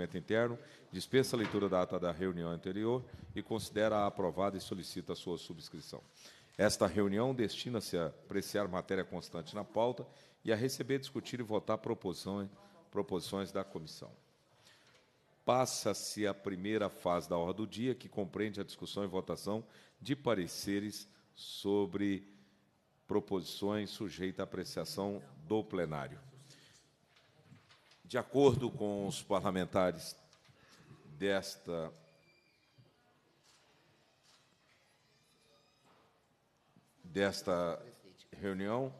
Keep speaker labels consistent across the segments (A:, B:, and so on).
A: Regimento Interno, dispensa a leitura da ata da reunião anterior e considera-a aprovada e solicita a sua subscrição. Esta reunião destina-se a apreciar matéria constante na pauta e a receber, discutir e votar proposições, proposições da comissão. Passa-se a primeira fase da ordem do dia, que compreende a discussão e votação de pareceres sobre proposições sujeitas à apreciação do plenário. De acordo com os parlamentares desta desta reunião,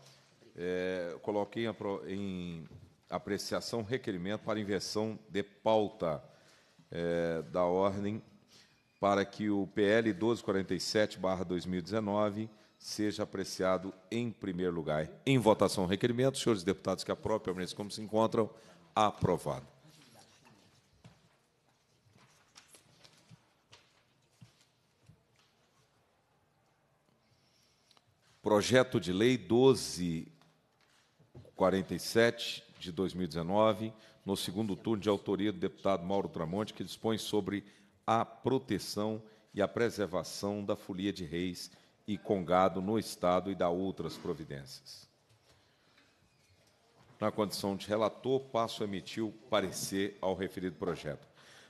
A: é, coloquei em, apreciação requerimento para inversão de pauta é, da ordem para que o PL 1247/2019 seja apreciado em primeiro lugar. Em votação, requerimento. Senhores deputados que aprovem, permaneçam como se encontram aprovado. Projeto de Lei 1247 de 2019, no segundo turno, de autoria do deputado Mauro Tramonte, que dispõe sobre a proteção e a preservação da folia de reis e congado no Estado e da outras providências na condição de relator, passo a emitir o parecer ao referido projeto.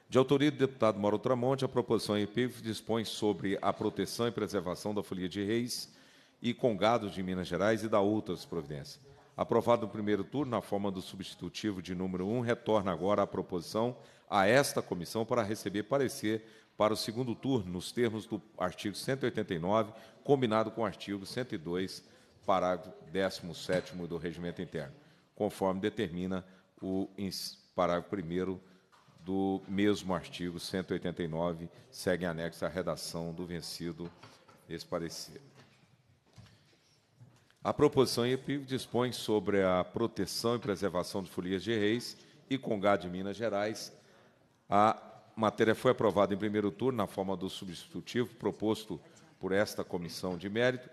A: De autoria do deputado Mauro Tramonte, a proposição EPIF dispõe sobre a proteção e preservação da folia de reis e congados de Minas Gerais e da outras providências. Aprovado no primeiro turno, na forma do substitutivo de número 1, retorna agora a proposição a esta comissão para receber parecer para o segundo turno, nos termos do artigo 189, combinado com o artigo 102, parágrafo 17 do Regimento Interno conforme determina o parágrafo 1 do mesmo artigo 189, segue anexo à redação do vencido esse parecer. A proposição IEPIV dispõe sobre a proteção e preservação de folias de reis e congado de Minas Gerais. A matéria foi aprovada em primeiro turno na forma do substitutivo proposto por esta comissão de mérito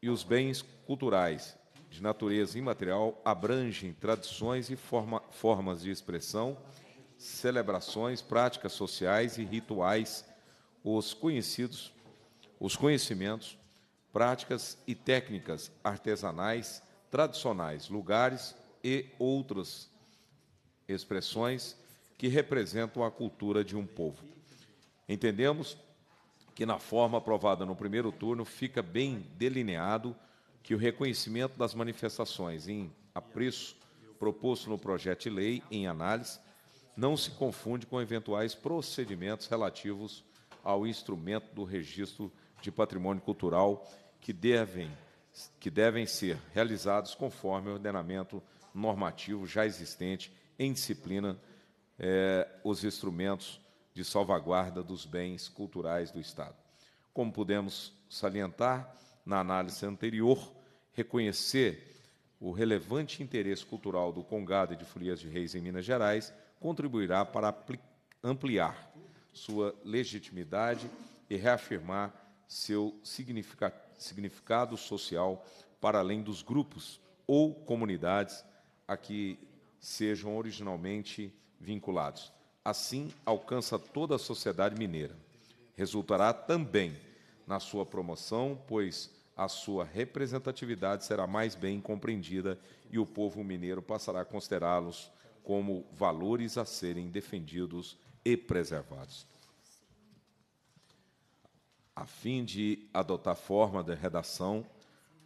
A: e os bens culturais de natureza imaterial abrangem tradições e forma, formas de expressão, celebrações, práticas sociais e rituais, os conhecidos, os conhecimentos, práticas e técnicas artesanais tradicionais, lugares e outras expressões que representam a cultura de um povo. Entendemos que na forma aprovada no primeiro turno fica bem delineado que o reconhecimento das manifestações em apreço proposto no projeto de lei em análise não se confunde com eventuais procedimentos relativos ao instrumento do registro de patrimônio cultural que devem, que devem ser realizados conforme o ordenamento normativo já existente em disciplina eh, os instrumentos de salvaguarda dos bens culturais do Estado. Como pudemos salientar, na análise anterior, reconhecer o relevante interesse cultural do Congado e de Folias de Reis em Minas Gerais contribuirá para ampliar sua legitimidade e reafirmar seu significado social para além dos grupos ou comunidades a que sejam originalmente vinculados. Assim, alcança toda a sociedade mineira. Resultará também na sua promoção, pois a sua representatividade será mais bem compreendida e o povo mineiro passará a considerá-los como valores a serem defendidos e preservados. A fim de adotar forma de redação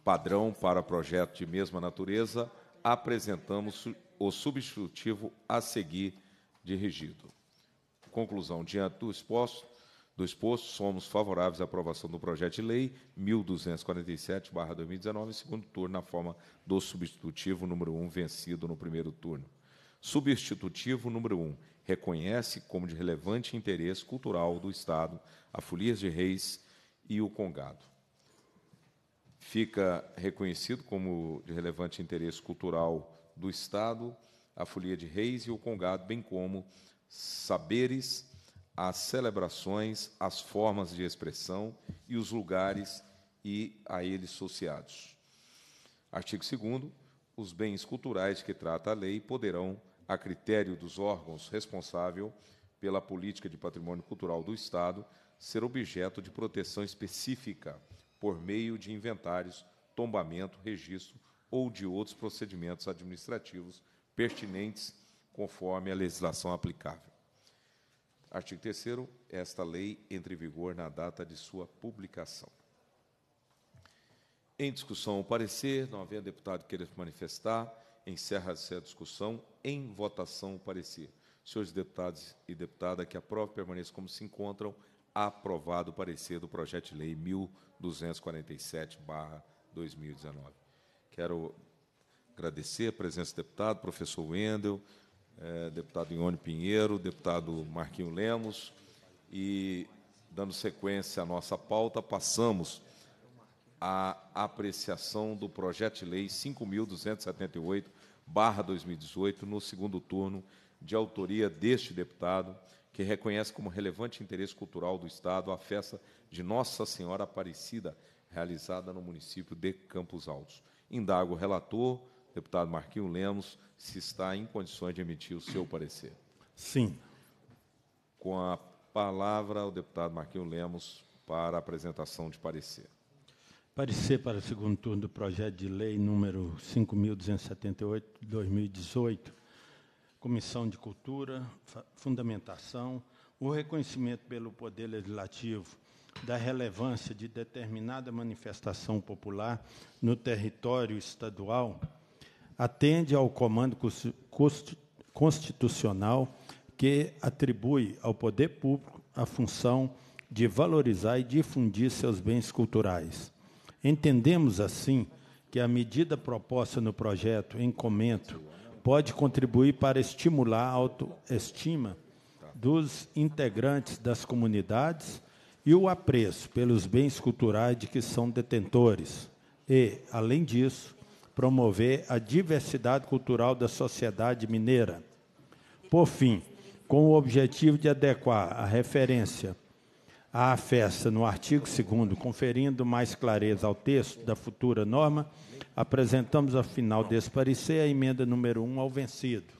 A: padrão para projeto de mesma natureza, apresentamos o substitutivo a seguir de regido. Conclusão: diante do exposto, do exposto, somos favoráveis à aprovação do projeto de lei 1247/2019, segundo turno, na forma do substitutivo número 1 vencido no primeiro turno. Substitutivo número 1 reconhece como de relevante interesse cultural do Estado a Folias de Reis e o Congado. Fica reconhecido como de relevante interesse cultural do Estado a Folia de Reis e o Congado, bem como saberes as celebrações, as formas de expressão e os lugares e a eles associados. Artigo 2 os bens culturais que trata a lei poderão, a critério dos órgãos responsável pela política de patrimônio cultural do Estado, ser objeto de proteção específica por meio de inventários, tombamento, registro ou de outros procedimentos administrativos pertinentes conforme a legislação aplicável. Artigo 3 esta lei entre em vigor na data de sua publicação. Em discussão o parecer, não havendo deputado querer manifestar, encerra-se a discussão. Em votação o parecer. Senhores deputados e deputada, que aprove permaneça como se encontram, aprovado o parecer do projeto de lei 1247/2019. Quero agradecer a presença do deputado, professor Wendel, é, deputado Ione Pinheiro, deputado Marquinho Lemos, e dando sequência à nossa pauta, passamos à apreciação do projeto de lei 5.278, 2018, no segundo turno, de autoria deste deputado, que reconhece como relevante interesse cultural do Estado a festa de Nossa Senhora Aparecida, realizada no município de Campos Altos. Indago o relator deputado Marquinho Lemos, se está em condições de emitir o seu parecer. Sim. Com a palavra, o deputado Marquinho Lemos, para a apresentação de parecer.
B: Parecer para o segundo turno do projeto de lei número 5.278, 2018, Comissão de Cultura, Fundamentação, o reconhecimento pelo Poder Legislativo da relevância de determinada manifestação popular no território estadual atende ao comando constitucional que atribui ao poder público a função de valorizar e difundir seus bens culturais. Entendemos, assim, que a medida proposta no projeto em comento pode contribuir para estimular a autoestima dos integrantes das comunidades e o apreço pelos bens culturais de que são detentores. E, além disso, promover a diversidade cultural da sociedade mineira. Por fim, com o objetivo de adequar a referência à festa no artigo 2, conferindo mais clareza ao texto da futura norma, apresentamos, ao final desse parecer, a emenda número 1 ao vencido.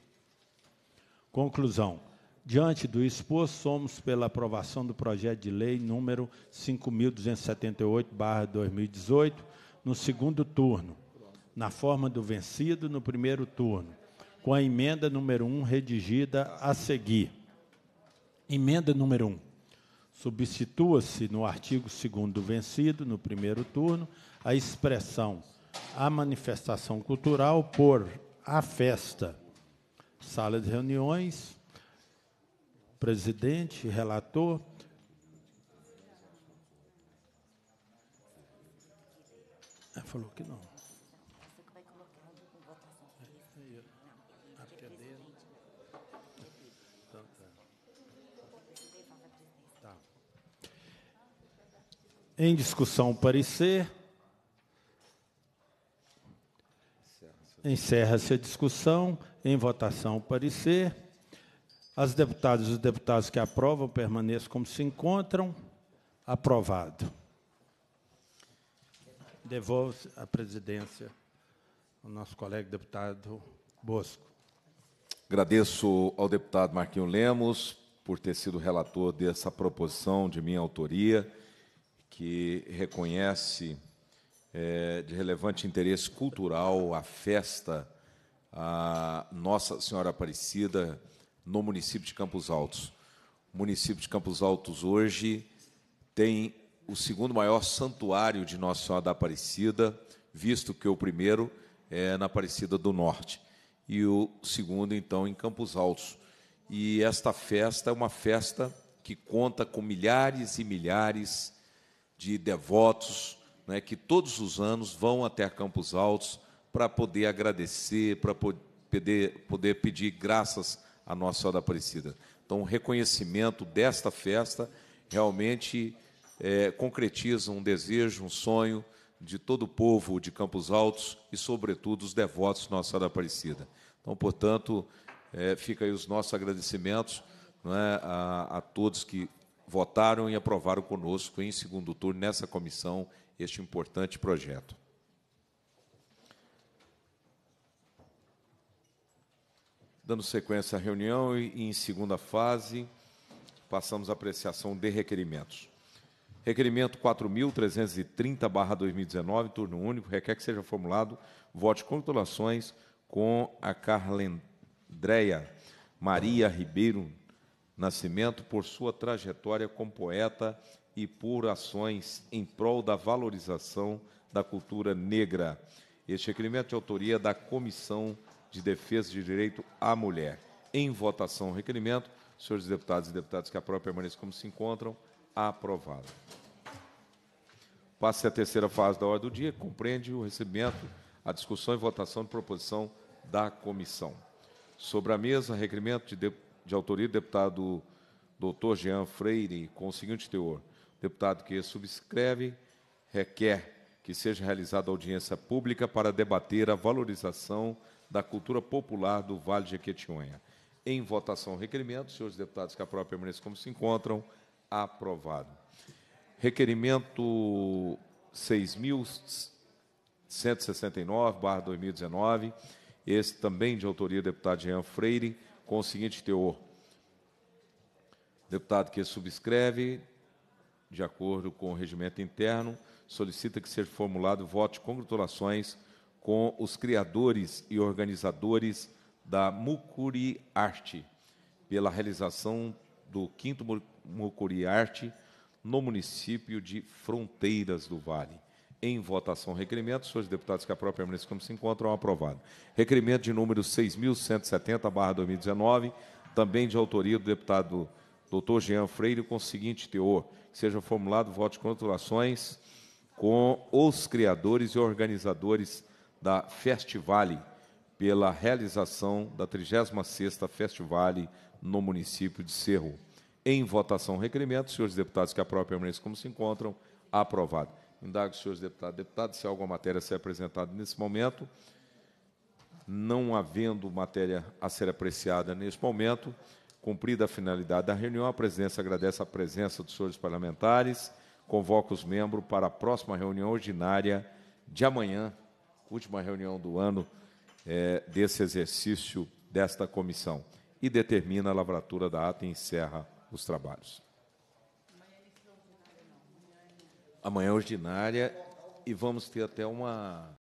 B: Conclusão. Diante do exposto, somos pela aprovação do projeto de lei número 5.278, 2018, no segundo turno, na forma do vencido no primeiro turno, com a emenda número 1 redigida a seguir. Emenda número 1. Substitua-se no artigo 2 do vencido, no primeiro turno, a expressão a manifestação cultural por a festa. Sala de reuniões, presidente, relator. É, falou que não. Em discussão, parecer. Encerra-se a discussão. Em votação, parecer. As deputadas e os deputados que aprovam permaneçam como se encontram. Aprovado. Devolvo a presidência ao nosso colega deputado Bosco.
A: Agradeço ao deputado Marquinho Lemos por ter sido relator dessa proposição de minha autoria que reconhece é, de relevante interesse cultural a festa a Nossa Senhora Aparecida no município de Campos Altos. O município de Campos Altos hoje tem o segundo maior santuário de Nossa Senhora da Aparecida, visto que o primeiro é na Aparecida do Norte e o segundo, então, em Campos Altos. E esta festa é uma festa que conta com milhares e milhares de devotos né, que todos os anos vão até Campos Altos para poder agradecer, para poder, poder pedir graças à Nossa Senhora Aparecida. Então, o reconhecimento desta festa realmente é, concretiza um desejo, um sonho de todo o povo de Campos Altos e, sobretudo, os devotos Nossa Senhora Aparecida. Então, portanto, é, fica aí os nossos agradecimentos é, a, a, todos que votaram e aprovaram conosco em segundo turno nessa comissão este importante projeto. Dando sequência à reunião e em segunda fase, passamos à apreciação de requerimentos. Requerimento 4.330-2019, turno único, requer que seja formulado voto de congratulações com a Carla Andréia Maria Ribeiro Nascimento por sua trajetória como poeta e por ações em prol da valorização da cultura negra. Este requerimento de autoria da Comissão de Defesa de Direito à Mulher. Em votação, o requerimento. Senhores deputados e deputadas que própria permaneça como se encontram. Aprovado. Passe a terceira fase da ordem do dia, compreende o recebimento, a discussão e votação de proposição da comissão. Sobre a mesa, requerimento de, de de autoria do deputado doutor Jean Freire, com o seguinte teor. Deputado que subscreve, requer que seja realizada audiência pública para debater a valorização da cultura popular do Vale de Jequitinhonha. Em votação, requerimento. Senhores deputados que própria permaneçam como se encontram. Aprovado. Requerimento 6.169, barra 2019, esse também de autoria do deputado Jean Freire, com o seguinte teor: deputado que subscreve, de acordo com o regimento interno, solicita que seja formulado voto de congratulações com os criadores e organizadores da Mucuri Arte pela realização do 5 Mucuri Arte no município de Fronteiras do Vale em votação requerimento. senhores deputados que a própria permaneçam como se encontram, aprovado. Requerimento de número 6.170-2019, também de autoria do deputado doutor Jean Freire, com o seguinte teor: seja formulado voto de congratulações com os criadores e organizadores da Festivale pela realização da 36ª Festivale no município de Cerro. Em votação, requerimento. Senhores deputados que a própria permaneçam como se encontram, aprovado. Indago, senhores deputados. Deputado, se alguma matéria ser apresentada nesse momento, não havendo matéria a ser apreciada nesse momento, cumprida a finalidade da reunião, a presidência agradece a presença dos senhores parlamentares, convoca os membros para a próxima reunião ordinária de amanhã, última reunião do ano é, desse exercício desta comissão, e determina a lavratura da ata e encerra os trabalhos. amanhã é ordinária e vamos ter até uma